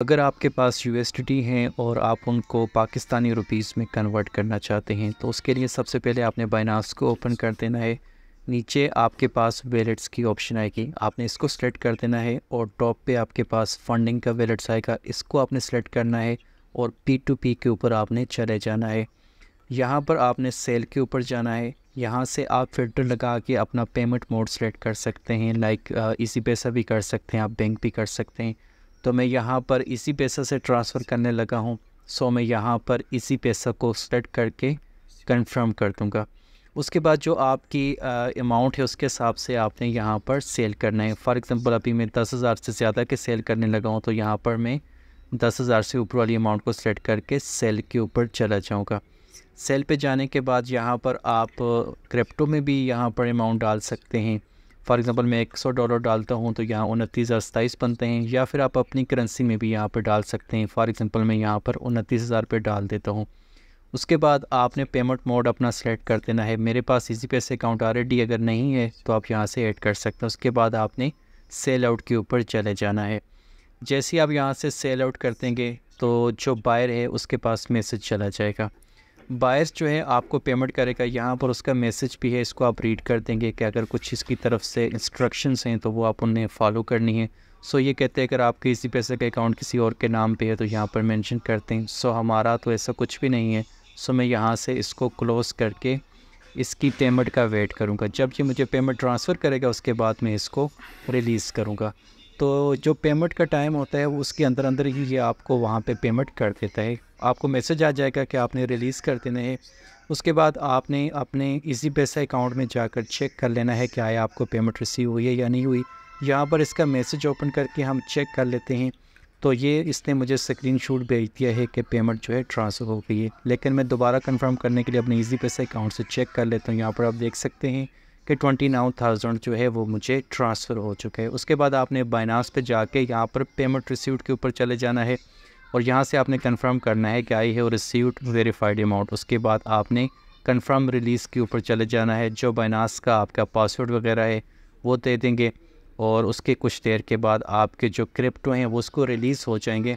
अगर आपके पास यू हैं और आप उनको पाकिस्तानी रुपीज़ में कन्वर्ट करना चाहते हैं तो उसके लिए सबसे पहले आपने बाइनास को ओपन कर देना है नीचे आपके पास वेलेट्स की ऑप्शन आएगी आपने इसको सिलेक्ट कर देना है और टॉप पे आपके पास फंडिंग का वेलेट्स आएगा इसको आपने सेलेक्ट करना है और पी टू पी के ऊपर आपने चले जाना है यहाँ पर आपने सेल के ऊपर जाना है यहाँ से आप फिल्टर लगा के अपना पेमेंट मोड सेलेक्ट कर सकते हैं लाइक इसी पैसा भी कर सकते हैं आप बैंक भी कर सकते हैं तो मैं यहाँ पर इसी पैसा से ट्रांसफ़र करने लगा हूँ सो मैं यहाँ पर इसी पैसा को सेट करके कंफर्म कर दूँगा उसके बाद जो आपकी अमाउंट है उसके हिसाब से आपने यहाँ पर सेल करना है फॉर एग्ज़ाम्पल अभी मैं दस हज़ार से ज़्यादा के सेल करने लगा हूँ तो यहाँ पर मैं दस हज़ार से ऊपर वाली अमाउंट को सेलेक्ट करके सेल के ऊपर चला जाऊँगा सेल पे जाने के बाद यहाँ पर आप क्रिप्टो में भी यहाँ पर अमाउंट डाल सकते हैं फॉर एग्ज़ाम्पल मैं एक सौ डॉलर डालता हूँ तो यहाँ उनतीस हज़ार सताईस बनते हैं या फिर आप अपनी करेंसी में भी यहाँ पर डाल सकते हैं फॉर एग्ज़ाम्पल मैं यहाँ पर उनतीस हज़ार रुपये डाल देता हूँ उसके बाद आपने पेमेंट मोड अपना सेलेक्ट कर देना है मेरे पास इसी पे से अकाउंट ऑलरेडी अगर नहीं है तो आप यहाँ से ऐड कर सकते हैं उसके बाद आपने सेल आउट के ऊपर चले जाना है जैसे ही आप यहाँ से सेल आउट कर देंगे तो जो बायर है उसके पास मैसेज चला जाएगा बायस जो है आपको पेमेंट करेगा यहाँ पर उसका मैसेज भी है इसको आप रीड कर देंगे कि अगर कुछ इसकी तरफ से इंस्ट्रक्शंस हैं तो वो आप उन्हें फॉलो करनी है सो ये कहते हैं अगर आपके इसी पैसे का अकाउंट किसी और के नाम पे है तो यहाँ पर मैंशन करते हैं सो हमारा तो ऐसा कुछ भी नहीं है सो मैं यहाँ से इसको क्लोज़ करके इसकी पेमेंट का वेट करूँगा जब ये मुझे पेमेंट ट्रांसफ़र करेगा उसके बाद मैं इसको रिलीज़ करूँगा तो जो पेमेंट का टाइम होता है उसके अंदर अंदर ही ये आपको वहाँ पे पेमेंट कर देता है आपको मैसेज आ जाएगा कि आपने रिलीज़ कर देना है उसके बाद आपने अपने इजी पैसा अकाउंट में जाकर चेक कर लेना है कि आया आपको पेमेंट रिसीव हुई है या नहीं हुई यहाँ पर इसका मैसेज ओपन करके हम चेक कर लेते हैं तो ये इसने मुझे स्क्रीन शूट भेज दिया है कि पेमेंट जो है ट्रांसफ़र हो गई है लेकिन मैं दोबारा कन्फर्म करने के लिए अपने इजी पैसा अकाउंट से चेक कर लेता हूँ यहाँ पर आप देख सकते हैं कि ट्वेंटी नाइन थाउजेंड जो है वो मुझे ट्रांसफ़र हो चुके हैं उसके बाद आपने बाइनास पे जाके यहाँ पर पेमेंट रिसीव्ड के ऊपर चले जाना है और यहाँ से आपने कंफर्म करना है कि आई है रिसीव्ड वेरीफाइड अमाउंट उसके बाद आपने कंफर्म रिलीज़ के ऊपर चले जाना है जो बाइनास का आपका पासवर्ड वगैरह है वो दे देंगे और उसके कुछ देर के बाद आपके जो क्रिप्टो हैं वो उसको रिलीज़ हो जाएंगे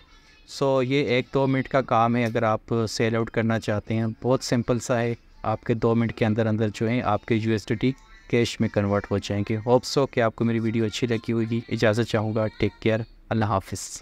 सो ये एक दो मिनट का काम है अगर आप सेल आउट करना चाहते हैं बहुत सिंपल सा है आपके दो मिनट के अंदर अंदर जो है आपके यू कैश में कन्वर्ट हो जाएंगे होप सो कि आपको मेरी वीडियो अच्छी लगी होगी इजाज़त चाहूँगा टेक केयर अल्लाह हाफिज़